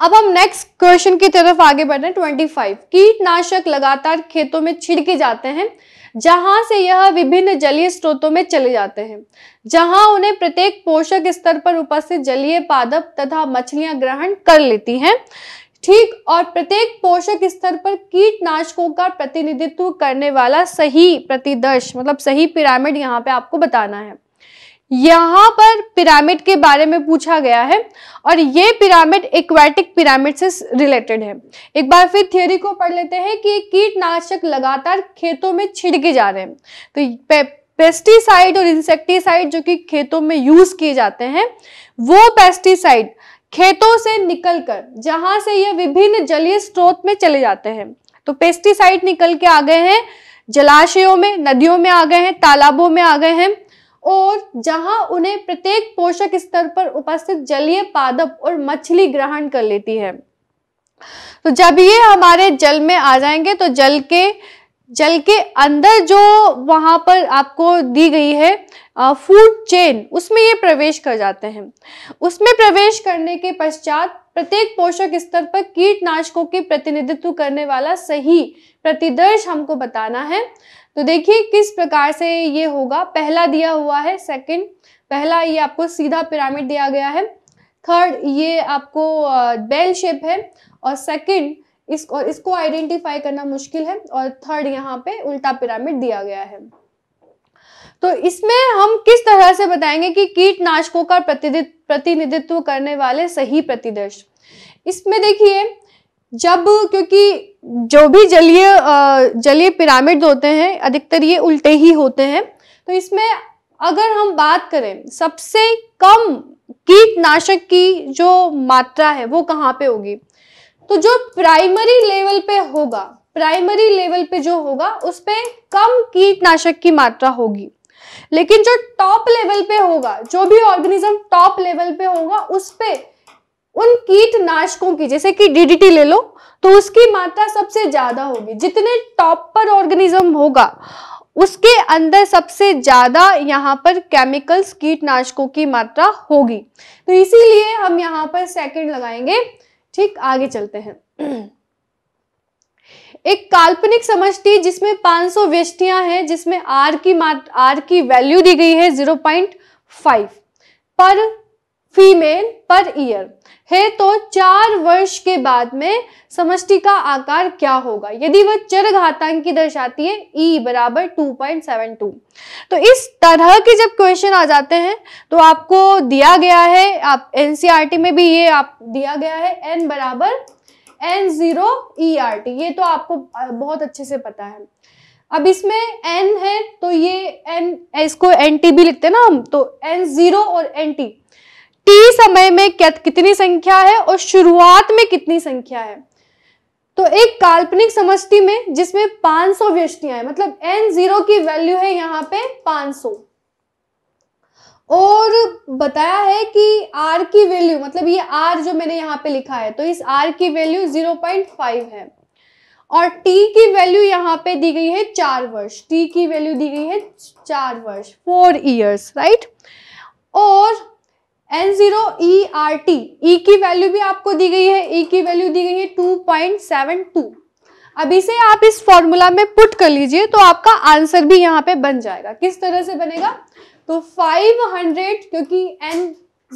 अब हम next question की तरफ आगे बढ़ रहे हैं 25 कीटनाशक लगातार खेतों में छिड़के जाते हैं जहां से यह विभिन्न जलीय स्रोतों में चले जाते हैं जहां उन्हें प्रत्येक पोषक स्तर पर उपस्थित जलीय पादप तथा मछलियां ग्रहण कर लेती हैं ठीक और प्रत्येक पोषक स्तर पर कीटनाशकों का प्रतिनिधित्व करने वाला सही प्रतिदर्श मतलब सही पिरामिड यहाँ पे आपको बताना है यहाँ पर पिरामिड के बारे में पूछा गया है और ये पिरामिड इक्वेटिक पिरामिड से रिलेटेड है एक बार फिर थियोरी को पढ़ लेते हैं कि कीटनाशक लगातार खेतों में छिड़के जा रहे हैं तो पे, पेस्टिसाइड और इंसेक्टिसाइड जो कि खेतों में यूज किए जाते हैं वो पेस्टिसाइड खेतों से निकलकर जहां से ये विभिन्न जलीय स्रोत में चले जाते हैं तो पेस्टिसाइड निकल के आ गए हैं जलाशयों में नदियों में आ गए हैं तालाबों में आ गए हैं और जहां उन्हें प्रत्येक पोषक स्तर पर उपस्थित जलीय पादप और मछली ग्रहण कर लेती है तो जब ये हमारे जल में आ जाएंगे तो जल के जल के अंदर जो वहां पर आपको दी गई है फूड चेन उसमें ये प्रवेश कर जाते हैं उसमें प्रवेश करने के पश्चात प्रत्येक पोषक स्तर पर कीटनाशकों के प्रतिनिधित्व करने वाला सही प्रतिदर्श हमको बताना है तो देखिए किस प्रकार से ये होगा पहला दिया हुआ है सेकंड पहला ये आपको सीधा पिरामिड दिया गया है थर्ड ये आपको बेल शेप है और सेकंड इसको इसको आइडेंटिफाई करना मुश्किल है और थर्ड यहाँ पे उल्टा पिरामिड दिया गया है तो इसमें हम किस तरह से बताएंगे कि कीटनाशकों का प्रतिनिधित्व करने वाले सही प्रतिदर्श इसमें देखिए जब क्योंकि जो भी जलीय जलीय पिरामिड होते हैं अधिकतर ये उल्टे ही होते हैं तो इसमें अगर हम बात करें सबसे कम कीटनाशक की जो मात्रा है वो कहाँ पे होगी तो जो प्राइमरी लेवल पे होगा प्राइमरी लेवल पे जो होगा उस पर कम कीटनाशक की मात्रा होगी लेकिन जो टॉप लेवल पे होगा जो भी ऑर्गेनिज्म टॉप लेवल पे होगा उस पर उन कीटनाशकों की जैसे कि डीडीटी ले लो तो उसकी मात्रा सबसे ज्यादा होगी जितने टॉप पर ऑर्गेनिज्म होगा उसके अंदर सबसे ज्यादा यहाँ पर केमिकल्स कीटनाशकों की मात्रा होगी तो इसीलिए हम यहाँ पर सेकंड लगाएंगे ठीक आगे चलते हैं एक काल्पनिक समष्टि जिसमें 500 सौ व्यष्टियां हैं जिसमें आर की मात्र आर की वैल्यू दी गई है 0.5 पर फीमेल पर ईयर है तो चार वर्ष के बाद में समष्टि का आकार क्या होगा यदि वह चर घातांक की दर्शाती है ई e बराबर टू पॉइंट सेवन टू तो इस तरह के जब क्वेश्चन आ जाते हैं तो आपको दिया गया है आप एनसीईआरटी e में भी ये आप दिया गया है एन बराबर N zero E R T ये तो आपको बहुत अच्छे से पता है अब इसमें n है तो ये n इसको एन टी भी लिखते हैं ना हम तो n जीरो और एन टी टी समय में कितनी संख्या है और शुरुआत में कितनी संख्या है तो एक काल्पनिक समष्टि में जिसमें 500 सौ व्यस्तियां मतलब एन जीरो की वैल्यू है यहाँ पे 500 और बताया है कि आर की वैल्यू मतलब ये आर जो मैंने यहाँ पे लिखा है तो इस आर की वैल्यू 0.5 है और टी की वैल्यू यहाँ पे दी गई है चार वर्ष टी की वैल्यू दी गई है चार वर्ष फोर ईयर्स राइट और N zero E R T E की वैल्यू भी आपको दी गई है ई e की वैल्यू दी गई है टू पॉइंट सेवन टू अब इसे आप इस फॉर्मूला में पुट कर लीजिए तो आपका आंसर भी यहाँ पे बन जाएगा किस तरह से बनेगा तो फाइव हंड्रेड क्योंकि एन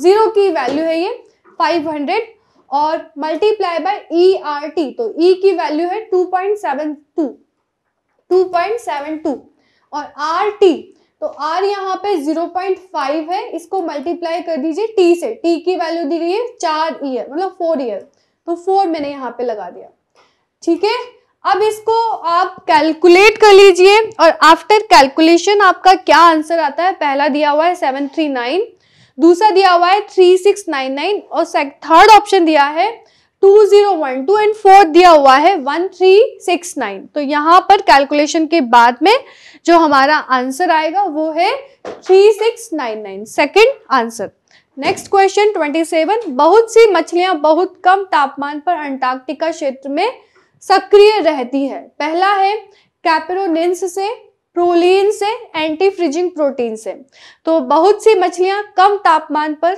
जीरो की वैल्यू है ये फाइव हंड्रेड और multiply by E R T तो ई e की वैल्यू है two two two point point seven seven two और आर टी तो आर यहाँ पे 0.5 है इसको मल्टीप्लाई कर दीजिए टी से टी की वैल्यू दी गई है चार ईयर मतलब फोर ईयर तो फोर मैंने यहाँ पे लगा दिया ठीक है अब इसको आप कैलकुलेट कर लीजिए और आफ्टर कैलकुलेशन आपका क्या आंसर आता है पहला दिया हुआ है सेवन थ्री नाइन दूसरा दिया हुआ है थ्री सिक्स नाइन नाइन और थर्ड ऑप्शन दिया है 2012 एंड फोर्थ दिया हुआ है 1369 तो यहाँ पर कैलकुलेशन के बाद में जो हमारा आंसर आएगा वो है 3699 सेकेंड आंसर नेक्स्ट क्वेश्चन 27 बहुत सी मछलियां बहुत कम तापमान पर अंटार्कटिका क्षेत्र में सक्रिय रहती है पहला है कैपरोनिन्स से प्रोलिन से एंटी फ्रिजिंग प्रोटीन से तो बहुत सी मछलियां कम तापमान पर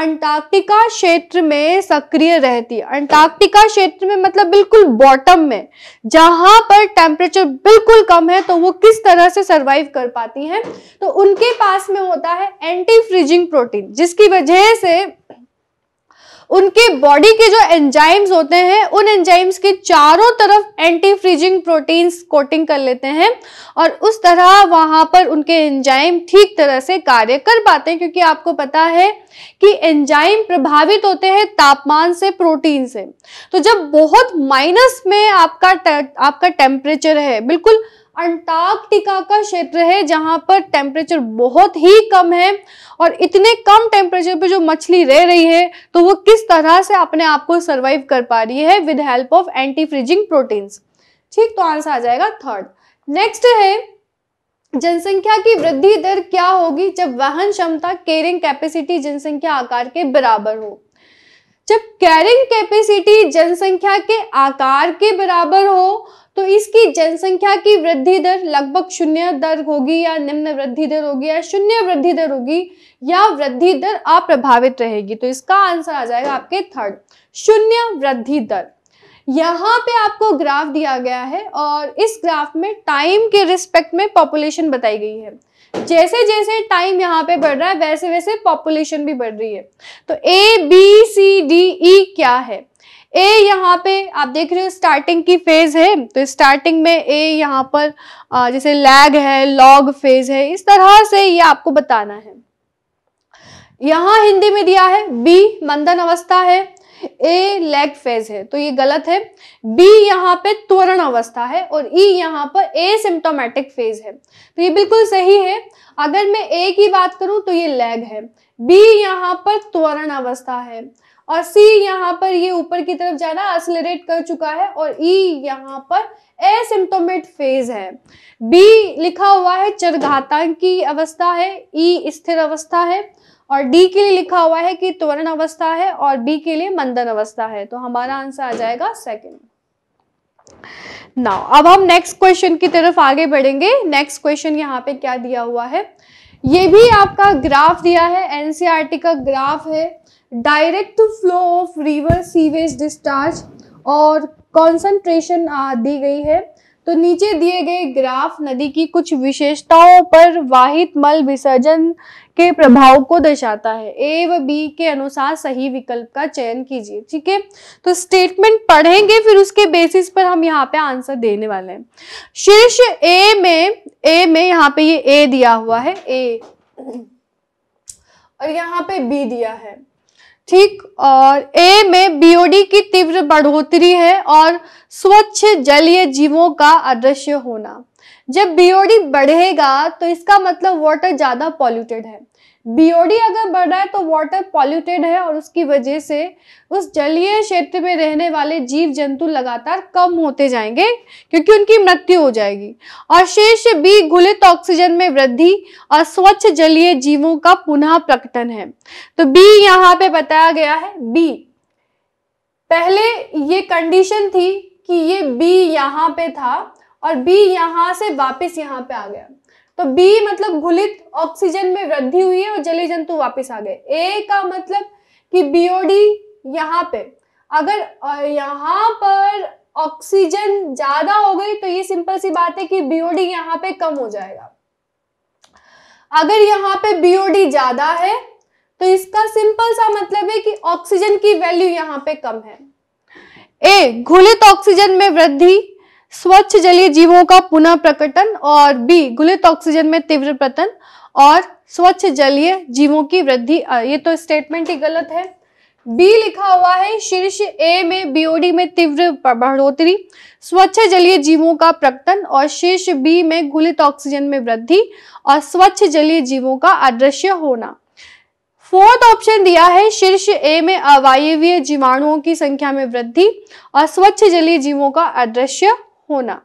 अंटार्कटिका क्षेत्र में सक्रिय रहती है अंटार्कटिका क्षेत्र में मतलब बिल्कुल बॉटम में जहां पर टेम्परेचर बिल्कुल कम है तो वो किस तरह से सरवाइव कर पाती हैं तो उनके पास में होता है एंटी फ्रीजिंग प्रोटीन जिसकी वजह से उनके बॉडी के जो एंजाइम्स होते हैं उन एंजाइम्स के चारों तरफ एंटी फ्रीजिंग प्रोटीन्स कोटिंग कर लेते हैं और उस तरह वहां पर उनके एंजाइम ठीक तरह से कार्य कर पाते हैं क्योंकि आपको पता है कि एंजाइम प्रभावित होते हैं तापमान से प्रोटीन से तो जब बहुत माइनस में आपका आपका टेम्परेचर है बिल्कुल अंटार्कटिका का क्षेत्र है जहां पर टेम्परेचर बहुत ही कम है और इतने कम टेम्परेचर पे जो मछली रह रही है तो वो किस तरह से अपने आप को सर्वाइव कर पा रही है with help of anti freezing proteins ठीक तो आंसर आ जाएगा थर्ड नेक्स्ट है जनसंख्या की वृद्धि दर क्या होगी जब वाहन क्षमता केरिंग कैपेसिटी जनसंख्या आकार के बराबर हो जब कैरिंग कैपेसिटी जनसंख्या के आकार के बराबर हो तो इसकी जनसंख्या की वृद्धि दर लगभग शून्य दर होगी या निम्न वृद्धि दर होगी या शून्य वृद्धि दर होगी या वृद्धि दर अप्रभावित रहेगी तो इसका आंसर आ जाएगा आपके थर्ड शून्य वृद्धि दर यहाँ पे आपको ग्राफ दिया गया है और इस ग्राफ में टाइम के रिस्पेक्ट में पॉपुलेशन बताई गई है जैसे जैसे टाइम यहाँ पे बढ़ रहा है वैसे वैसे पॉपुलेशन भी बढ़ रही है तो A B C D E क्या है ए यहाँ पे आप देख रहे हो स्टार्टिंग की फेज है तो स्टार्टिंग में ए यहाँ पर जैसे लैग है लॉग फेज है इस तरह से ये आपको बताना है यहाँ हिंदी में दिया है बी मंदन अवस्था है ए लेग फेज है तो ये गलत है बी यहाँ पे त्वरण अवस्था है और ई e यहाँ पर ए सिम्टोमेटिक फेज है तो ये बिल्कुल सही है अगर मैं ए की बात करूं तो ये लेग है बी यहाँ पर त्वरण अवस्था है और सी यहाँ पर ये ऊपर की तरफ जाना असलरेट कर चुका है और ई e यहाँ पर एसिम्टोमेट फेज है बी लिखा हुआ है चरघातांक की अवस्था है ई e स्थिर अवस्था है और डी के लिए लिखा हुआ है कि त्वरण अवस्था है और बी के लिए मंदन अवस्था है तो हमारा आंसर आ जाएगा सेकेंड नाउ अब हम नेक्स्ट क्वेश्चन की तरफ आगे बढ़ेंगे नेक्स्ट क्वेश्चन यहाँ पे क्या दिया हुआ है ये भी आपका ग्राफ दिया है एनसीआरटी e का ग्राफ है direct flow of river sewage discharge और कॉन्सेंट्रेशन दी गई है तो नीचे दिए गए ग्राफ नदी की कुछ विशेषताओं पर वाहित मल विसर्जन के प्रभाव को दर्शाता है ए व बी के अनुसार सही विकल्प का चयन कीजिए ठीक है तो स्टेटमेंट पढ़ेंगे फिर उसके बेसिस पर हम यहाँ पे आंसर देने वाले हैं शीर्ष ए में ए में यहाँ पे ये यह ए दिया हुआ है ए और यहाँ पे बी दिया है ठीक और ए में बीओडी की तीव्र बढ़ोतरी है और स्वच्छ जलीय जीवों का अदृश्य होना जब बीओडी बढ़ेगा तो इसका मतलब वाटर ज्यादा पॉल्यूटेड है बीओडी अगर बढ़ रहा है तो वाटर पॉल्यूटेड है और उसकी वजह से उस जलीय क्षेत्र में रहने वाले जीव जंतु लगातार कम होते जाएंगे क्योंकि उनकी मृत्यु हो जाएगी और शेष बी घुलित ऑक्सीजन में वृद्धि और स्वच्छ जलीय जीवों का पुनः प्रकटन है तो बी यहाँ पे बताया गया है बी पहले ये कंडीशन थी कि ये बी यहाँ पे था और बी यहाँ से वापस यहाँ पे आ गया तो बी मतलब घुलित ऑक्सीजन में वृद्धि हुई है और जलीय जंतु वापस आ गए ए का मतलब कि बीओडी यहाँ पे अगर यहाँ पर ऑक्सीजन ज्यादा हो गई तो ये सिंपल सी बात है कि बीओडी यहाँ पे कम हो जाएगा अगर यहाँ पे बीओडी ज्यादा है तो इसका सिंपल सा मतलब है कि ऑक्सीजन की वैल्यू यहाँ पे कम है ए घुलित ऑक्सीजन में वृद्धि स्वच्छ जलीय जीवों का पुनः प्रकटन और बी गुलित ऑक्सीजन में तीव्र पतन और स्वच्छ जलीय जीवों की वृद्धि ये तो स्टेटमेंट ही गलत है बी लिखा हुआ है शीर्ष ए में बीओडी में तीव्र बढ़ोतरी स्वच्छ जलीय जीवों का प्रकटन और शीर्ष बी में गुलित ऑक्सीजन में वृद्धि और स्वच्छ जलीय जीवों का अदृश्य होना फोर्थ ऑप्शन दिया है शीर्ष ए में अवायवीय जीवाणुओं की संख्या में वृद्धि और स्वच्छ जलीय जीवों का अदृश्य होना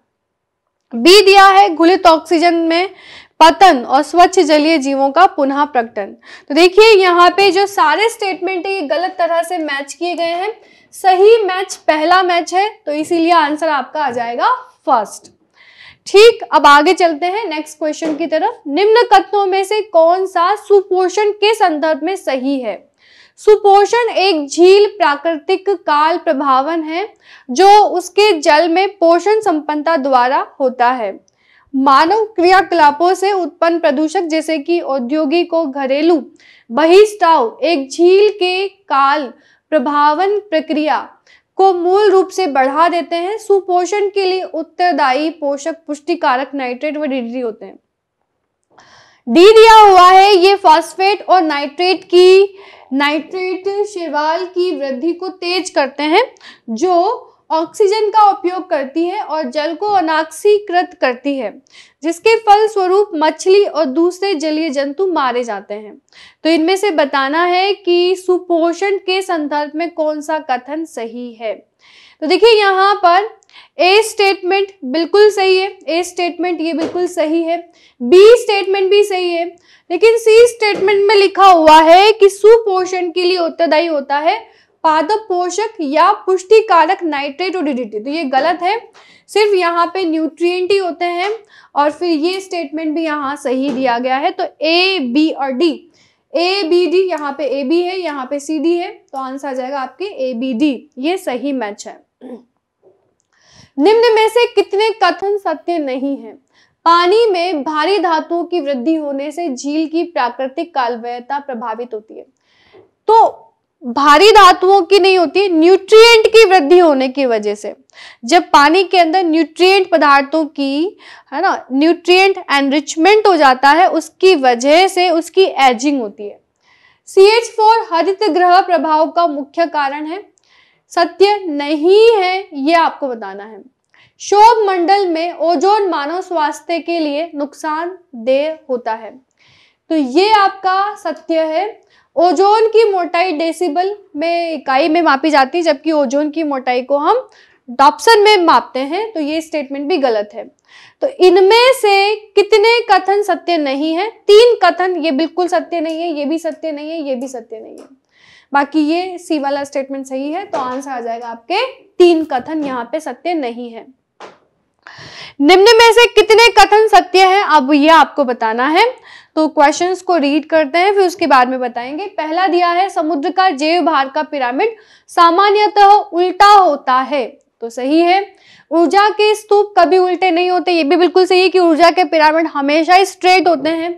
बी दिया है घुलित ऑक्सीजन में पतन और स्वच्छ जलीय जीवों का पुनः प्रकटन तो देखिए यहाँ पे जो सारे स्टेटमेंट है ये गलत तरह से मैच किए गए हैं सही मैच पहला मैच है तो इसीलिए आंसर आपका आ जाएगा फर्स्ट ठीक अब आगे चलते हैं नेक्स्ट क्वेश्चन की तरफ निम्न कथनों में से कौन सा सुपोषण के संदर्भ में सही है सुपोषण एक झील प्राकृतिक काल प्रभावन है जो उसके जल में पोषण संपन्नता द्वारा होता है मानव क्रियाकलापों से उत्पन्न प्रदूषक जैसे कि औद्योगिक और घरेलू बहिष्टाव एक झील के काल प्रभावन प्रक्रिया को मूल रूप से बढ़ा देते हैं सुपोषण के लिए उत्तरदायी पोषक पुष्टिकारक नाइट्रेट व डीडीटी होते हैं डी दिया हुआ है ये फास्फेट और नाइट्रेट की नाइट्रेट शैवाल की वृद्धि को तेज करते हैं जो ऑक्सीजन का उपयोग करती है और जल को अनाक्सीकृत करती है जिसके फल स्वरूप मछली और दूसरे जलीय जंतु मारे जाते हैं तो इनमें से बताना है कि सुपोषण के संदर्भ में कौन सा कथन सही है तो देखिए यहाँ पर ए स्टेटमेंट बिल्कुल सही है ए स्टेटमेंट ये बिल्कुल सही है बी स्टेटमेंट भी सही है लेकिन सी स्टेटमेंट में लिखा हुआ है कि सुपोषण के लिए उत्तरदायी होता है पादप पोषक या पुष्टिकारक नाइट्रेट और डीडीटी तो ये गलत है सिर्फ यहाँ पे न्यूट्रिएंट ही होते हैं और फिर ये स्टेटमेंट भी यहाँ सही दिया गया है तो ए बी और डी ए बी डी यहाँ पे ए बी है यहाँ पे सी डी है तो आंसर आ जाएगा आपके ए बी डी ये सही मैच है निम्न में से कितने कथन सत्य नहीं है पानी में भारी धातुओं की वृद्धि होने से झील की प्राकृतिक कालव्यता प्रभावित होती है तो भारी धातुओं की नहीं होती न्यूट्रिएंट की वृद्धि होने की वजह से जब पानी के अंदर न्यूट्रिएंट पदार्थों की है ना न्यूट्रिएंट एनरिचमेंट हो जाता है उसकी वजह से उसकी एजिंग होती है सी एच फोर हरित ग्रह प्रभाव का मुख्य कारण है सत्य नहीं है ये आपको बताना है शोभ मंडल में ओजोन मानव स्वास्थ्य के लिए नुकसान दे होता है तो ये आपका सत्य है ओजोन की मोटाई डेसिबल में इकाई में मापी जाती है जबकि ओजोन की मोटाई को हम डॉप्सन में मापते हैं तो ये स्टेटमेंट भी गलत है तो इनमें से कितने कथन सत्य नहीं है तीन कथन ये बिल्कुल सत्य नहीं है ये भी सत्य नहीं है ये भी सत्य नहीं है बाकी ये सी वाला स्टेटमेंट सही है तो आंसर आ जाएगा आपके तीन कथन यहाँ पे सत्य नहीं है निम्न में से कितने कथन सत्य हैं अब यह आपको बताना है तो क्वेश्चंस को रीड करते हैं फिर उसके बाद में बताएंगे पहला दिया है समुद्र का जैव भार का पिरामिड सामान्यतः उल्टा होता है तो सही है ऊर्जा के स्तूप कभी उल्टे नहीं होते ये भी बिल्कुल सही है कि ऊर्जा के पिरामिड हमेशा ही स्ट्रेट होते हैं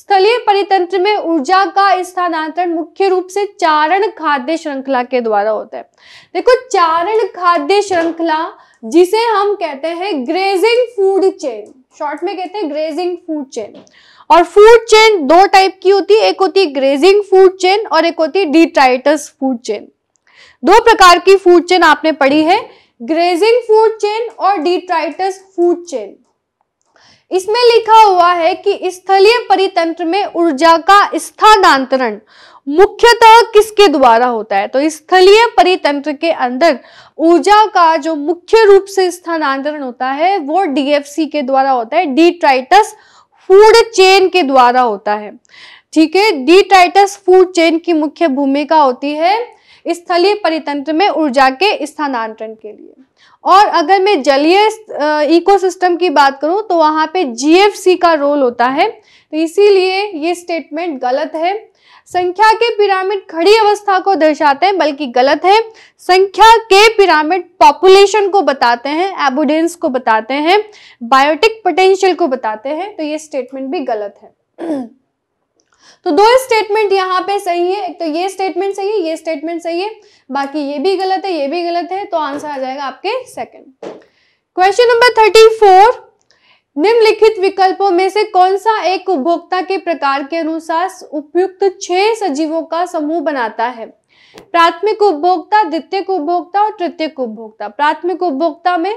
स्थलीय परितंत्र में ऊर्जा का स्थानांतरण मुख्य रूप से चारण खाद्य श्रृंखला के द्वारा होता है देखो चारण खाद्य श्रृंखला जिसे हम कहते हैं ग्रेजिंग फूड चेन शॉर्ट में कहते हैं ग्रेजिंग फूड चेन और फूड चेन दो टाइप की होती है एक होती है ग्रेजिंग फूड चेन और एक होती है डिट्राइटस फूड चेन दो प्रकार की फूड चेन आपने पढ़ी है ग्रेजिंग फूड चेन और डिट्राइटस फूड चेन इसमें लिखा हुआ है कि स्थलीय परितंत्र में ऊर्जा का स्थानांतरण मुख्यतः किसके द्वारा होता है तो स्थलीय परितंत्र के अंदर ऊर्जा का जो मुख्य रूप से स्थानांतरण होता है वो डीएफसी के द्वारा होता है डीट्राइटस फूड चेन के द्वारा होता है ठीक है डीट्राइटस फूड चेन की मुख्य भूमिका होती है स्थलीय परितंत्र में ऊर्जा के स्थानांतरण के लिए और अगर मैं जलीय इकोसिस्टम की बात करूं तो वहां पे जीएफसी का रोल होता है तो इसीलिए ये स्टेटमेंट गलत है संख्या के पिरामिड खड़ी अवस्था को दर्शाते हैं बल्कि गलत है संख्या के पिरामिड पॉपुलेशन को बताते हैं एबुडेंस को बताते हैं बायोटिक पोटेंशियल को बताते हैं तो ये स्टेटमेंट भी गलत है तो दो स्टेटमेंट यहाँ पे सही है एक तो ये स्टेटमेंट सही है ये स्टेटमेंट सही है बाकी ये भी गलत है ये भी गलत है तो आंसर आ जाएगा आपके second question number thirty four निम्नलिखित विकल्पों में से कौन सा एक उपभोक्ता के प्रकार के अनुसार उपयुक्त छह सजीवों का समूह बनाता है प्राथमिक उपभोक्ता द्वितीय उपभोक्ता और तृतीय उपभोक्ता प्राथमिक उपभोक्ता में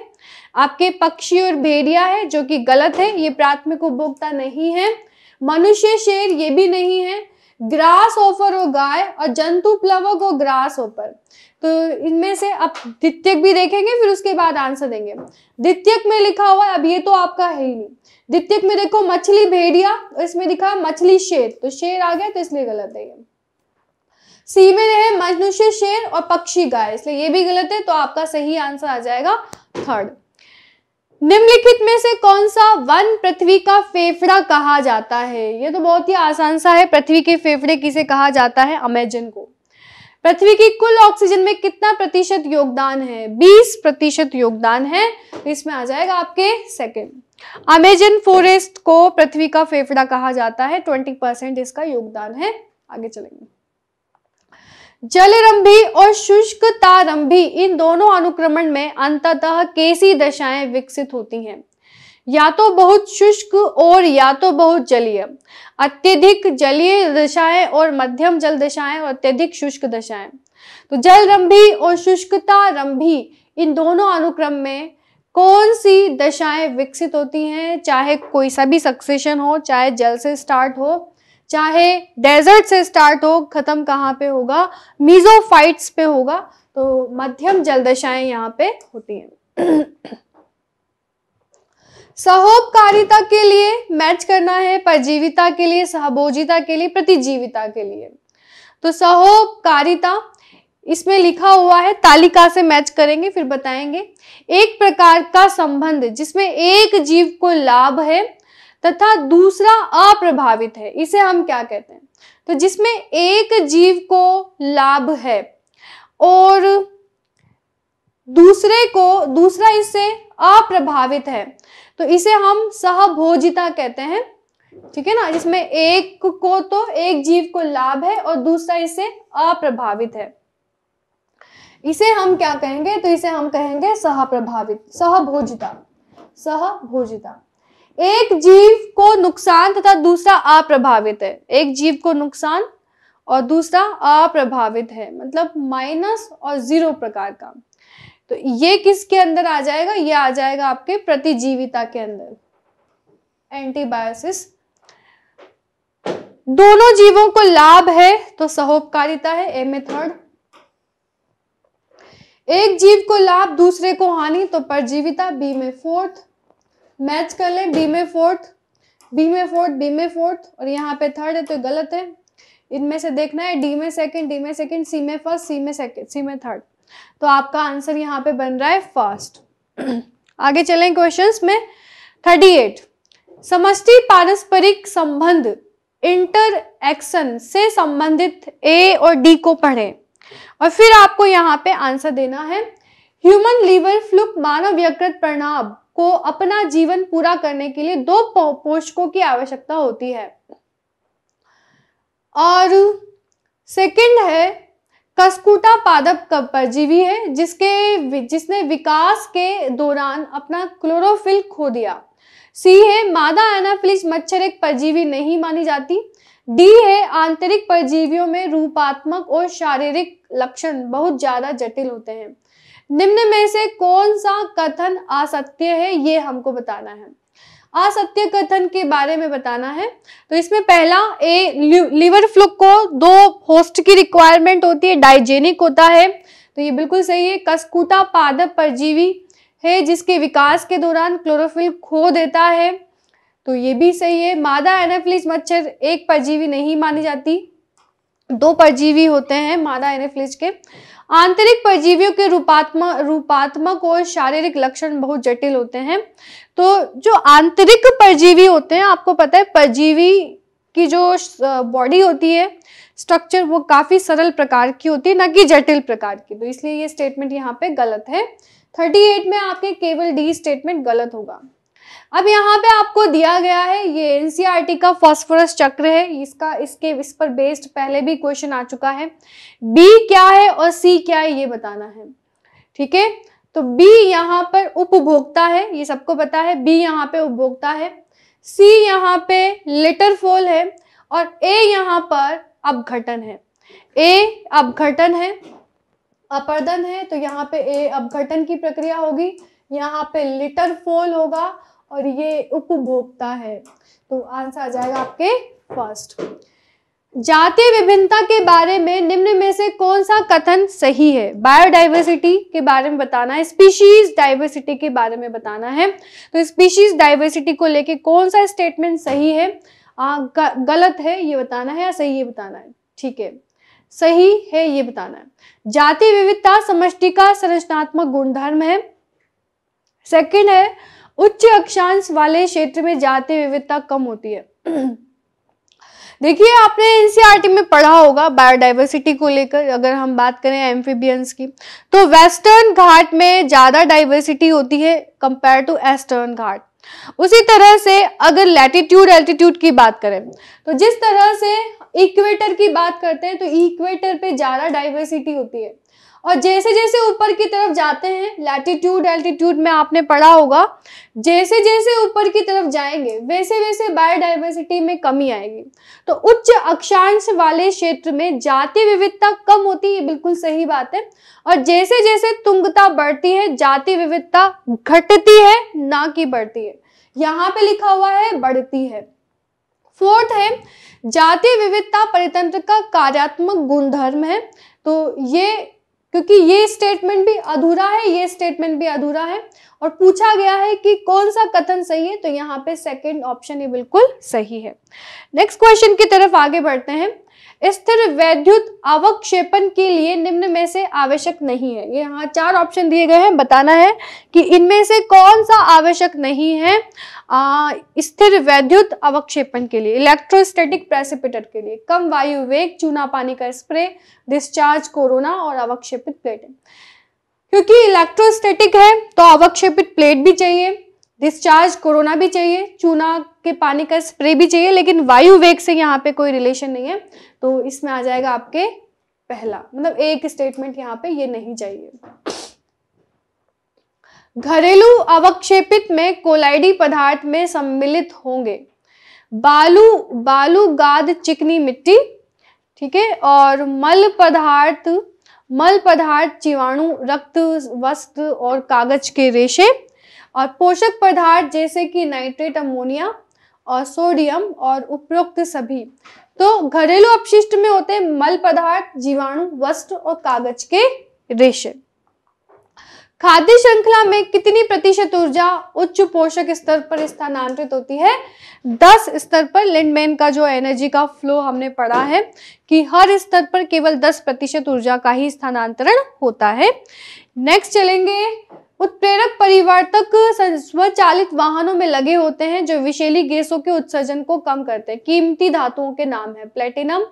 आपके पक्षी और भेड़िया है जो कि गलत है ये प्राथमिक उपभोक्ता नहीं है मनुष्य शेर ये भी नहीं है ग्रास ऑफर हो गाय और जंतु प्लवक हो ग्रास ऑफर तो इनमें से अब द्वितीयक भी देखेंगे फिर उसके बाद आंसर देंगे द्वितीयक में लिखा हुआ है अब ये तो आपका है ही नहीं द्वितीयक में देखो मछली भेड़िया इसमें लिखा है मछली शेर तो शेर आ गया तो इसलिए गलत है ये सी में रहे मनुष्य शेर और पक्षी गाय इसलिए ये भी गलत है तो आपका सही आंसर आ जाएगा थर्ड निम्नलिखित में से कौन सा वन पृथ्वी का फेफड़ा कहा जाता है ये तो बहुत ही आसान सा है पृथ्वी के फेफड़े किसे कहा जाता है अमेजन को पृथ्वी की कुल ऑक्सीजन में कितना प्रतिशत योगदान है 20 प्रतिशत योगदान है इसमें आ जाएगा आपके सेकंड अमेजन फॉरेस्ट को पृथ्वी का फेफड़ा कहा जाता है 20 परसेंट इसका योगदान है आगे चलेंगे जलरंभी और शुष्कतारंभी इन दोनों अनुक्रमण में अंततः कैसी दशाएं विकसित होती हैं या तो बहुत शुष्क और या तो बहुत जलीय अत्यधिक जलीय दशाएं और मध्यम जल दशाएं और अत्यधिक शुष्क दशाएं तो जलरंभी और शुष्कतारंभी इन दोनों अनुक्रम में कौन सी दशाएं विकसित होती हैं चाहे कोई सा भी सक्सेशन हो चाहे जल से स्टार्ट हो चाहे डेजर्ट से स्टार्ट हो खत्म कहाँ पे होगा मीजोफाइट्स पे होगा तो मध्यम जलदशाएं यहाँ पे होती हैं सहोपकारिता के लिए मैच करना है परजीविता के लिए सहभोजिता के लिए प्रतिजीविता के लिए तो सहोपकारिता इसमें लिखा हुआ है तालिका से मैच करेंगे फिर बताएंगे एक प्रकार का संबंध जिसमें एक जीव को लाभ है तथा दूसरा अप्रभावित है इसे हम क्या कहते हैं तो जिसमें एक जीव को लाभ है और दूसरे को दूसरा इससे अप्रभावित है तो इसे हम सहभोजिता कहते हैं ठीक है ना जिसमें एक को तो एक जीव को लाभ है और दूसरा इससे अप्रभावित है इसे हम क्या कहेंगे तो इसे हम कहेंगे सहप्रभावित सहभोजिता सहभोजिता एक जीव को नुकसान तथा दूसरा अप्रभावित है एक जीव को नुकसान और दूसरा अप्रभावित है मतलब माइनस और जीरो प्रकार का तो ये किसके अंदर आ जाएगा ये आ जाएगा आपके प्रतिजीविता के अंदर एंटीबायोसिस दोनों जीवों को लाभ है तो सहोपकारिता है ए थर्ड एक जीव को लाभ दूसरे को हानि तो परजीविता बी में फोर्थ मैच कर लें बी में फोर्थ बी में फोर्थ बी में फोर्थ और यहाँ पे थर्ड है तो गलत है इनमें से देखना है डी में सेकंड डी में सेकंड सी में फर्स्ट सी में सेकंड सी में थर्ड तो आपका आंसर यहाँ पे बन रहा है फर्स्ट आगे चलें क्वेश्चंस में थर्टी एट समष्टि पारस्परिक संबंध इंटर एक्शन से संबंधित ए और डी को पढ़ें और फिर आपको यहाँ पे आंसर देना है ह्यूमन लीवर फ्लुक मानव यकृत प्रणाम को अपना जीवन पूरा करने के लिए दो पोषकों की आवश्यकता होती है और सेकंड है कस्कुटा पादप परजीवी है जिसके जिसने विकास के दौरान अपना क्लोरोफिल खो दिया सी है मादा एनाफिलिस मच्छर एक परजीवी नहीं मानी जाती डी है आंतरिक परजीवियों में रूपात्मक और शारीरिक लक्षण बहुत ज्यादा जटिल होते हैं निम्न में से कौन सा कथन असत्य है ये हमको बताना है असत्य कथन के बारे में बताना है तो इसमें पहला ए लिवर फ्लू को दो होस्ट की रिक्वायरमेंट होती है डाइजेनिक होता है तो ये बिल्कुल सही है कस्कुता पादप परजीवी है जिसके विकास के दौरान क्लोरोफिल खो देता है तो ये भी सही है मादा एनाफिलिस मच्छर एक परजीवी नहीं मानी जाती दो परजीवी होते हैं मादा एनेफ्लिज के आंतरिक परजीवियों के रूपात्मक रूपात्मक और शारीरिक लक्षण बहुत जटिल होते हैं तो जो आंतरिक परजीवी होते हैं आपको पता है परजीवी की जो बॉडी होती है स्ट्रक्चर वो काफ़ी सरल प्रकार की होती है ना कि जटिल प्रकार की तो इसलिए ये स्टेटमेंट यहाँ पे गलत है 38 में आपके केवल डी स्टेटमेंट गलत होगा अब यहाँ पे आपको दिया गया है ये एनसीईआरटी e का फॉस्फोरस चक्र है इसका इसके इस पर बेस्ड पहले भी क्वेश्चन आ चुका है बी क्या है और सी क्या है ये बताना है ठीक है तो बी यहाँ पर उपभोक्ता है ये सबको पता है बी यहाँ पे उपभोक्ता है सी यहाँ पे लेटरफोल है और ए यहाँ पर अपघटन है ए अपघटन है अपर्दन है तो यहाँ पे ए अपघटन की प्रक्रिया होगी यहाँ पे लिटर फोल होगा और ये उपभोक्ता है तो आंसर आ जाएगा आपके फर्स्ट जाति विभिन्नता के बारे में निम्न में से कौन सा कथन सही है बायोडाइवर्सिटी के बारे में बताना है स्पीशीज डाइवर्सिटी के बारे में बताना है तो स्पीशीज डाइवर्सिटी को लेके कौन सा स्टेटमेंट सही है आ, ग, गलत है ये बताना है या सही ये बताना है ठीक है सही है ये बताना है जाति विविधता समष्टि का संरचनात्मक गुणधर्म है सेकेंड है उच्च अक्षांश वाले क्षेत्र में जाति विविधता कम होती है देखिए आपने एनसीईआरटी e में पढ़ा होगा बायोडाइवर्सिटी को लेकर अगर हम बात करें एम्फीबियंस की तो वेस्टर्न घाट में ज़्यादा डाइवर्सिटी होती है कंपेयर टू एस्टर्न घाट उसी तरह से अगर लैटिट्यूड एल्टीट्यूड की बात करें तो जिस तरह से इक्वेटर की बात करते हैं तो इक्वेटर पे ज़्यादा डाइवर्सिटी होती है और जैसे जैसे ऊपर की तरफ जाते हैं लैटिट्यूड एल्टीट्यूड में आपने पढ़ा होगा जैसे जैसे ऊपर की तरफ जाएंगे वैसे वैसे बायोडाइवर्सिटी में कमी आएगी तो उच्च अक्षांश वाले क्षेत्र में जाति विविधता कम होती है बिल्कुल सही बात है और जैसे जैसे तुंगता बढ़ती है जाति विविधता घटती है ना कि बढ़ती है यहाँ पे लिखा हुआ है बढ़ती है फोर्थ है जाति विविधता परितंत्र का कार्यात्मक गुणधर्म है तो ये क्योंकि ये स्टेटमेंट भी अधूरा है ये स्टेटमेंट भी अधूरा है और पूछा गया है कि कौन सा कथन सही है तो यहाँ पे सेकंड ऑप्शन ये बिल्कुल सही है नेक्स्ट क्वेश्चन की तरफ आगे बढ़ते हैं स्थिर वैद्युत अवक्षेपण के लिए निम्न में से आवश्यक नहीं है ये यहाँ चार ऑप्शन दिए गए हैं बताना है कि इनमें से कौन सा आवश्यक नहीं है स्थिर वैद्युत अवक्षेपण के लिए इलेक्ट्रोस्टैटिक प्रेसिपिटर के लिए कम वायु वेग चूना पानी का स्प्रे डिस्चार्ज कोरोना और अवक्षेपित प्लेट क्योंकि इलेक्ट्रोस्टैटिक है तो अवक्षेपित प्लेट भी चाहिए डिस्चार्ज कोरोना भी चाहिए चूना के पानी का स्प्रे भी चाहिए लेकिन वायु वेग से यहाँ पे कोई रिलेशन नहीं है तो इसमें आ जाएगा आपके पहला मतलब एक स्टेटमेंट यहाँ पे ये नहीं चाहिए घरेलू अवक्षेपित में कोलाइडी पदार्थ में सम्मिलित होंगे बालू बालू गाद चिकनी मिट्टी ठीक है और मल पदार्थ मल पदार्थ जीवाणु रक्त वस्त्र और कागज के रेशे और पोषक पदार्थ जैसे कि नाइट्रेट अमोनिया और सोडियम और उपरोक्त सभी तो घरेलू अपशिष्ट में होते हैं मल पदार्थ जीवाणु वस्त्र और कागज के रेशे खाद्य श्रृंखला में कितनी प्रतिशत ऊर्जा उच्च पोषक स्तर पर स्थानांतरित होती है दस स्तर पर लिंडमैन का जो एनर्जी का फ्लो हमने पढ़ा है कि हर स्तर पर केवल दस प्रतिशत ऊर्जा का ही स्थानांतरण होता है नेक्स्ट चलेंगे उत्प्रेरक परिवर्तक स्वचालित वाहनों में लगे होते हैं जो विषैली गैसों के उत्सर्जन को कम करते हैं कीमती धातुओं के नाम है प्लेटिनम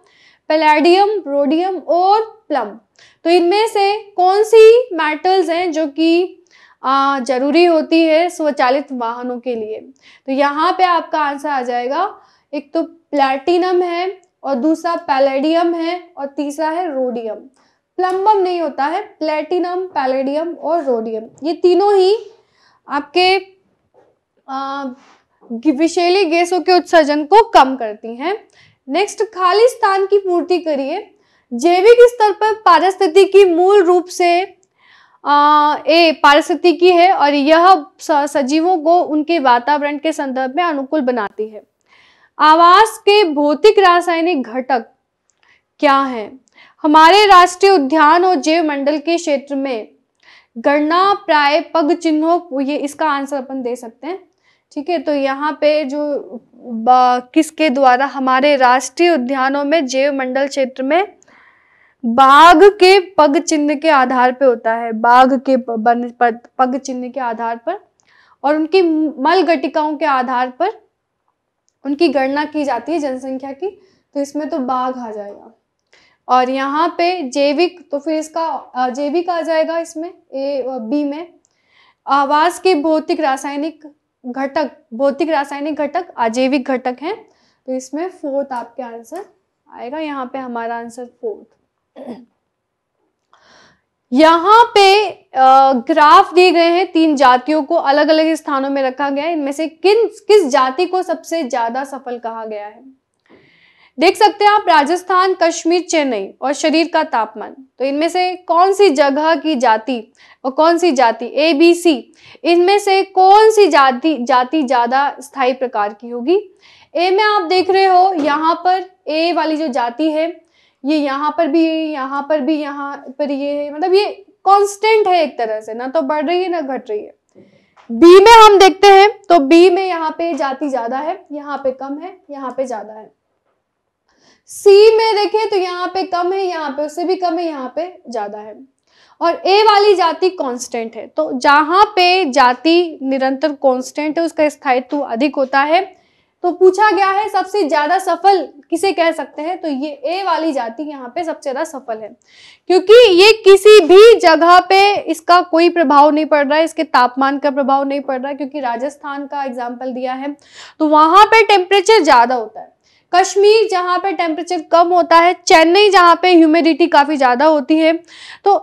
प्लेडियम रोडियम और प्लम तो इनमें से कौन सी मेटल्स हैं जो कि जरूरी होती है स्वचालित वाहनों के लिए तो यहाँ पे आपका आंसर आ जाएगा एक तो प्लेटिनम है और दूसरा पैलेडियम है और तीसरा है रोडियम प्लम्बम नहीं होता है प्लेटिनम पैलेडियम और रोडियम ये तीनों ही आपके विषैली गैसों के उत्सर्जन को कम करती हैं नेक्स्ट खाली स्थान की पूर्ति करिए जैविक स्तर पर पारिस्थिति की मूल रूप से आ, ए पारिस्थिति की है और यह सजीवों को उनके वातावरण के संदर्भ में अनुकूल बनाती है आवास के भौतिक रासायनिक घटक क्या हैं हमारे राष्ट्रीय उद्यान और जैव मंडल के क्षेत्र में गणना प्राय पग चिन्हों ये इसका आंसर अपन दे सकते हैं ठीक है तो यहाँ पे जो किसके द्वारा हमारे राष्ट्रीय उद्यानों में जैव मंडल क्षेत्र में बाघ के पग चिन्ह के आधार पर होता है बाघ के पग चिन्ह के आधार पर और उनकी मल गटिकाओं के आधार पर उनकी गणना की जाती है जनसंख्या की तो इसमें तो बाघ आ जाएगा और यहाँ पे जैविक तो फिर इसका जैविक आ जाएगा इसमें ए बी में आवास के भौतिक रासायनिक घटक भौतिक रासायनिक घटक अजैविक घटक हैं तो इसमें फोर्थ आपके आंसर आएगा यहाँ पे हमारा आंसर फोर्थ यहाँ पे ग्राफ दिए गए हैं तीन जातियों को अलग अलग स्थानों में रखा गया है इनमें से किन किस जाति को सबसे ज्यादा सफल कहा गया है देख सकते हैं आप राजस्थान कश्मीर चेन्नई और शरीर का तापमान तो इनमें से कौन सी जगह की जाति और कौन सी जाति ए बी सी इनमें से कौन सी जाति जाति ज़्यादा स्थायी प्रकार की होगी ए में आप देख रहे हो यहाँ पर ए वाली जो जाति है ये यहाँ पर भी यहाँ पर भी यहाँ पर ये है मतलब ये कांस्टेंट है एक तरह से ना तो बढ़ रही है ना घट रही है बी में हम देखते हैं तो बी में यहाँ पे जाति ज़्यादा है यहाँ पे कम है यहाँ पे ज़्यादा है सी में देखें तो यहाँ पे कम है यहाँ पे उससे भी कम है यहाँ पे ज्यादा है और ए वाली जाति कांस्टेंट है तो जहां पे जाति निरंतर कांस्टेंट है उसका स्थायित्व अधिक होता है तो पूछा गया है सबसे ज्यादा सफल किसे कह सकते हैं तो ये ए वाली जाति यहाँ पे सबसे ज्यादा सफल है क्योंकि ये किसी भी जगह पे इसका कोई प्रभाव नहीं पड़ रहा है इसके तापमान का प्रभाव नहीं पड़ रहा है क्योंकि राजस्थान का एग्जाम्पल दिया है तो वहां पर टेम्परेचर ज्यादा होता है कश्मीर जहाँ पे टेम्परेचर कम होता है चेन्नई जहाँ पे ह्यूमिडिटी काफ़ी ज़्यादा होती है तो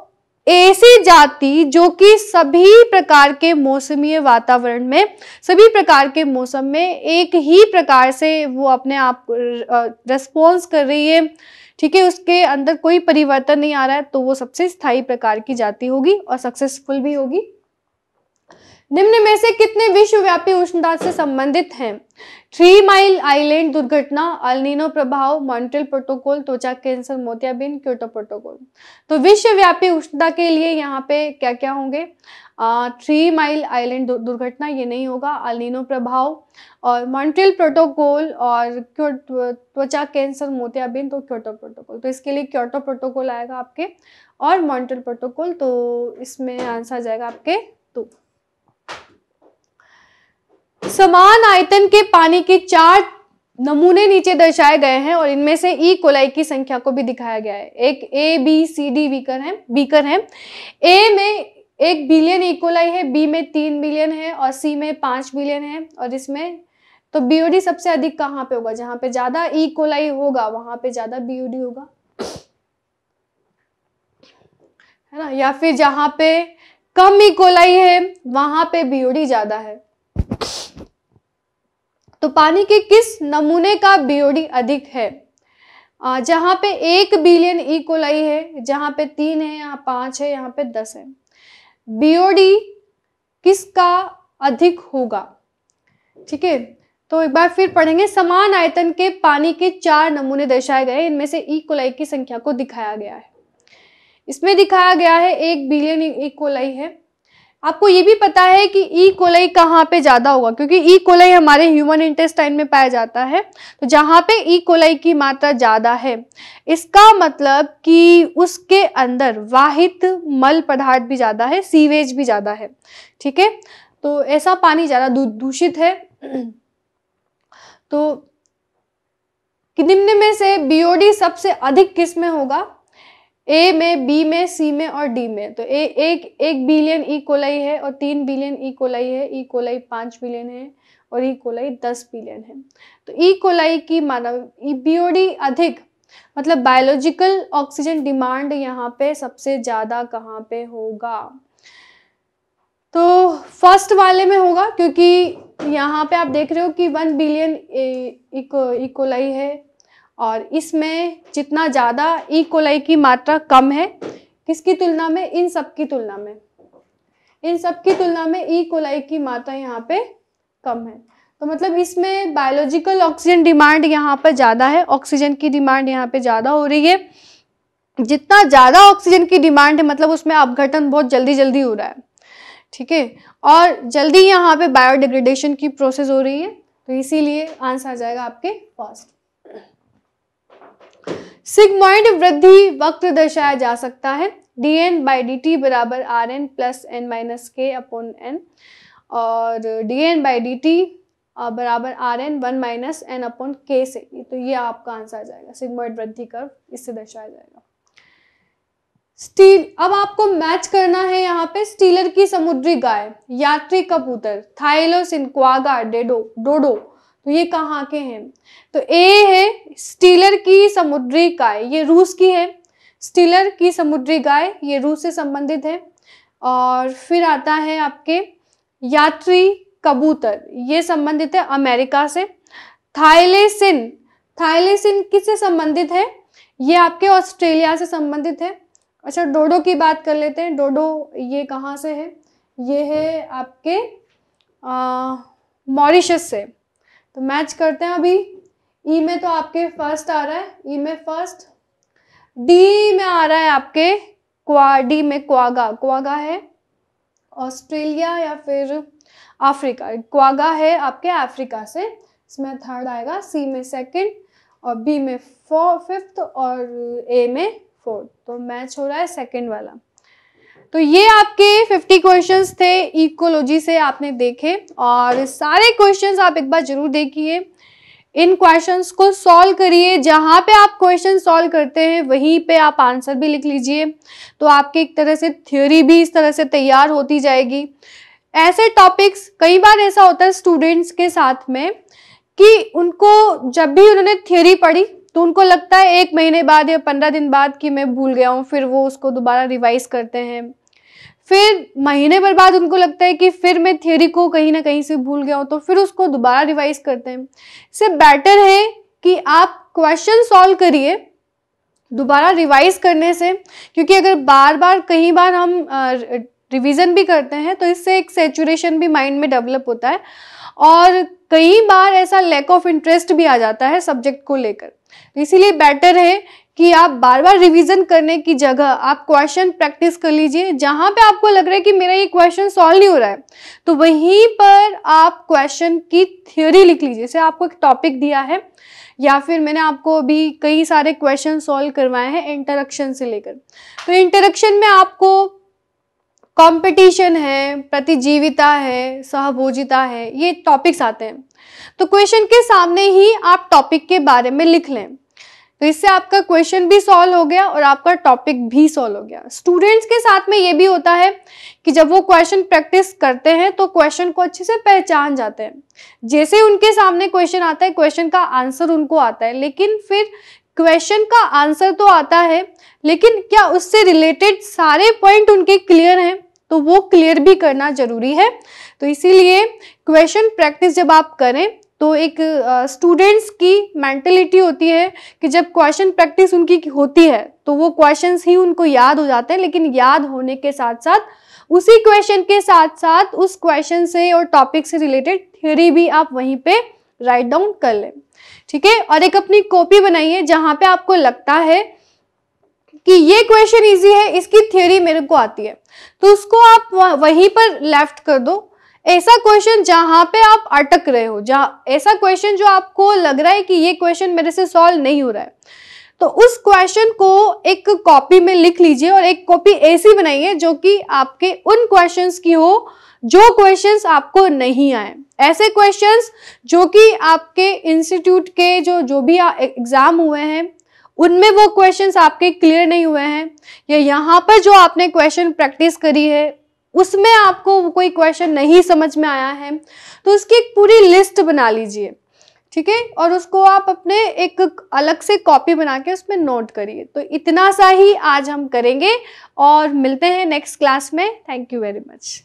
ऐसी जाति जो कि सभी प्रकार के मौसमीय वातावरण में सभी प्रकार के मौसम में एक ही प्रकार से वो अपने आप रिस्पॉन्स कर रही है ठीक है उसके अंदर कोई परिवर्तन नहीं आ रहा है तो वो सबसे स्थायी प्रकार की जाति होगी और सक्सेसफुल भी होगी निम्न में से कितने विश्वव्यापी उष्णता से संबंधित हैं थ्री माइल आइलैंड दुर्घटना अलनीनो प्रभाव मॉन्ट्रियल प्रोटोकॉल त्वचा कैंसर मोतियाबिन क्योटो प्रोटोकॉल तो विश्वव्यापी उष्णता के लिए यहाँ पे क्या क्या होंगे थ्री माइल आइलैंड दुर्घटना ये नहीं होगा अलनीनो प्रभाव और मॉन्ट्रियल प्रोटोकॉल और त्वचा कैंसर मोतियाबिन तो क्योटो प्रोटोकॉल तो इसके लिए क्योटो प्रोटोकॉल आएगा आपके और मॉन्ट्रियल प्रोटोकॉल तो इसमें आंसर आ जाएगा आपके टू तो. समान आयतन के पानी के चार नमूने नीचे दर्शाए गए हैं और इनमें से ई e कोलाई की संख्या को भी दिखाया गया है एक A B C D beaker है बीकर है ए में एक बिलियन इकोलाई e है बी में तीन बिलियन है और सी में पांच बिलियन है और इसमें तो बीओडी सबसे अधिक कहाँ पे होगा जहां पे ज़्यादा ई e कोलाई होगा वहां पे ज़्यादा बीओडी होगा है ना या फिर जहां पे कम ई कोलाई है वहां पे बीओडी ज़्यादा है तो पानी के किस नमूने का बीओडी अधिक है जहाँ पे एक बिलियन ई है जहाँ पे तीन है यहाँ पाँच है यहाँ पे दस है बीओडी किसका अधिक होगा ठीक है तो एक बार फिर पढ़ेंगे समान आयतन के पानी के चार नमूने दर्शाए गए इनमें से ई कोलाई की संख्या को दिखाया गया है इसमें दिखाया गया है एक बिलियन ई कोलाई है आपको ये भी पता है कि ई कोलाई कहाँ पे ज़्यादा होगा क्योंकि ई कोलाई हमारे ह्यूमन इंटेस्टाइन में पाया जाता है तो जहाँ पे ई कोलाई की मात्रा ज़्यादा है इसका मतलब कि उसके अंदर वाहित मल पदार्थ भी ज़्यादा है सीवेज भी ज़्यादा है ठीक है तो ऐसा पानी ज़्यादा दूषित है तो निम्न में से बीओडी सबसे अधिक किस में होगा ए में बी में सी में और डी में तो ए एक एक बिलियन ई कोलाई है और तीन बिलियन ई कोलाई है ई कोलाई पाँच बिलियन है और ई कोलाई दस बिलियन है तो ई कोलाई की मानव ई बीओडी अधिक मतलब बायोलॉजिकल ऑक्सीजन डिमांड यहाँ पे सबसे ज़्यादा कहाँ पे होगा तो फर्स्ट वाले में होगा क्योंकि यहाँ पे आप देख रहे हो कि वन बिलियन इकोलाई है और इसमें जितना ज़्यादा ई कोलाई की मात्रा कम है किसकी तुलना में इन सब की तुलना में इन सब की तुलना में ई कोलाई की मात्रा यहाँ पे कम है तो मतलब इसमें बायोलॉजिकल ऑक्सीजन डिमांड यहाँ पर ज़्यादा है ऑक्सीजन की डिमांड यहाँ पे ज़्यादा हो रही है जितना ज़्यादा ऑक्सीजन की डिमांड है मतलब उसमें अपघटन बहुत जल्दी जल्दी हो रहा है ठीक है और जल्दी यहाँ पे बायोडिग्रेडेशन की प्रोसेस हो रही है तो इसीलिए आंसर आ जाएगा आपके फर्स्ट सिग्मोइड वृद्धि वक्त दर्शाया जा सकता है D N by D T बराबर R N plus N minus K upon N और D N by D T बराबर R N one minus N upon K से तो ये आपका आंसर आ जाएगा सिग्मोइड वृद्धि कर्व इससे दर्शाया जाएगा स्टील अब आपको मैच करना है यहाँ पे स्टीलर की समुद्री गाय यात्री कबूतर थाइलोसिन क्वागा डेडो डोडो तो ये कहाँ के हैं तो ए है स्टीलर की समुद्री गाय ये रूस की है स्टीलर की समुद्री गाय ये रूस से संबंधित है और फिर आता है आपके यात्री कबूतर ये संबंधित है अमेरिका से थाइलेसिन थाइलेसिन किससे संबंधित है ये आपके ऑस्ट्रेलिया से संबंधित है अच्छा डोडो की बात कर लेते हैं डोडो ये कहाँ से है ये है आपके मॉरिशस से तो मैच करते हैं अभी ई e में तो आपके फर्स्ट आ रहा है ई e में फर्स्ट डी में आ रहा है आपके क्वा डी में क्वागा क्वागा है ऑस्ट्रेलिया या फिर अफ्रीका क्वागा है आपके अफ्रीका से इसमें थर्ड आएगा सी में सेकंड और बी में फोर फिफ्थ और ए में फोर्थ तो मैच हो रहा है सेकंड वाला तो ये आपके 50 क्वेश्चंस थे इकोलॉजी से आपने देखे और सारे क्वेश्चंस आप एक बार जरूर देखिए इन क्वेश्चंस को सॉल्व करिए जहाँ पे आप क्वेश्चन सॉल्व करते हैं वहीं पे आप आंसर भी लिख लीजिए तो आपकी एक तरह से थ्योरी भी इस तरह से तैयार होती जाएगी ऐसे टॉपिक्स कई बार ऐसा होता है स्टूडेंट्स के साथ में कि उनको जब भी उन्होंने थ्योरी पढ़ी तो उनको लगता है एक महीने बाद या पंद्रह दिन बाद कि मैं भूल गया हूँ फिर वो उसको दोबारा रिवाइज करते हैं फिर महीने भर बाद उनको लगता है कि फिर मैं थियोरी को कहीं ना कहीं से भूल गया हूँ तो फिर उसको दोबारा रिवाइज करते हैं इससे बेटर है कि आप क्वेश्चन सॉल्व करिए दोबारा रिवाइज करने से क्योंकि अगर बार बार कहीं बार हम रिवीजन भी करते हैं तो इससे एक सेचुरेशन भी माइंड में डेवलप होता है और कई बार ऐसा लैक ऑफ इंटरेस्ट भी आ जाता है सब्जेक्ट को लेकर तो इसीलिए बेटर है कि आप बार बार रिवीजन करने की जगह आप क्वेश्चन प्रैक्टिस कर लीजिए जहाँ पे आपको लग रहा है कि मेरा ये क्वेश्चन सॉल्व नहीं हो रहा है तो वहीं पर आप क्वेश्चन की थ्योरी लिख लीजिए जैसे आपको एक टॉपिक दिया है या फिर मैंने आपको अभी कई सारे क्वेश्चन सॉल्व करवाए हैं इंटरक्शन से लेकर तो इंटरक्शन में आपको कॉम्पिटिशन है प्रतिजीविता है सहभोजिता है ये टॉपिक्स आते हैं तो क्वेश्चन के सामने ही आप टॉपिक के बारे में लिख लें तो इससे आपका क्वेश्चन भी सॉल्व हो गया और आपका टॉपिक भी सॉल्व हो गया स्टूडेंट्स के साथ में ये भी होता है कि जब वो क्वेश्चन प्रैक्टिस करते हैं तो क्वेश्चन को अच्छे से पहचान जाते हैं जैसे उनके सामने क्वेश्चन आता है क्वेश्चन का आंसर उनको आता है लेकिन फिर क्वेश्चन का आंसर तो आता है लेकिन क्या उससे रिलेटेड सारे पॉइंट उनके क्लियर हैं तो वो क्लियर भी करना जरूरी है तो इसीलिए क्वेश्चन प्रैक्टिस जब आप करें तो एक स्टूडेंट्स की मैंटलिटी होती है कि जब क्वेश्चन प्रैक्टिस उनकी होती है तो वो क्वेश्चंस ही उनको याद हो जाते हैं लेकिन याद होने के साथ साथ उसी क्वेश्चन के साथ साथ उस क्वेश्चन से और टॉपिक से रिलेटेड थ्योरी भी आप वहीं पे राइट डाउन कर लें ठीक है और एक अपनी कॉपी बनाइए जहाँ पे आपको लगता है कि ये क्वेश्चन इजी है इसकी थ्योरी मेरे को आती है तो उसको आप वहीं पर लेफ्ट कर दो ऐसा क्वेश्चन जहां पे आप अटक रहे हो जहां ऐसा क्वेश्चन जो आपको लग रहा है कि ये क्वेश्चन मेरे से सॉल्व नहीं हो रहा है तो उस क्वेश्चन को एक कॉपी में लिख लीजिए और एक कॉपी ऐसी बनाइए जो कि आपके उन क्वेश्चंस की हो जो क्वेश्चंस आपको नहीं आए ऐसे क्वेश्चंस जो कि आपके इंस्टीट्यूट के जो जो भी एग्ज़ाम हुए हैं उनमें वो क्वेश्चंस आपके क्लियर नहीं हुए हैं या यहाँ पर जो आपने क्वेश्चन प्रैक्टिस करी है उसमें आपको कोई क्वेश्चन नहीं समझ में आया है तो उसकी एक पूरी लिस्ट बना लीजिए ठीक है और उसको आप अपने एक अलग से कॉपी बना के उसमें नोट करिए तो इतना सा ही आज हम करेंगे और मिलते हैं नेक्स्ट क्लास में थैंक यू वेरी मच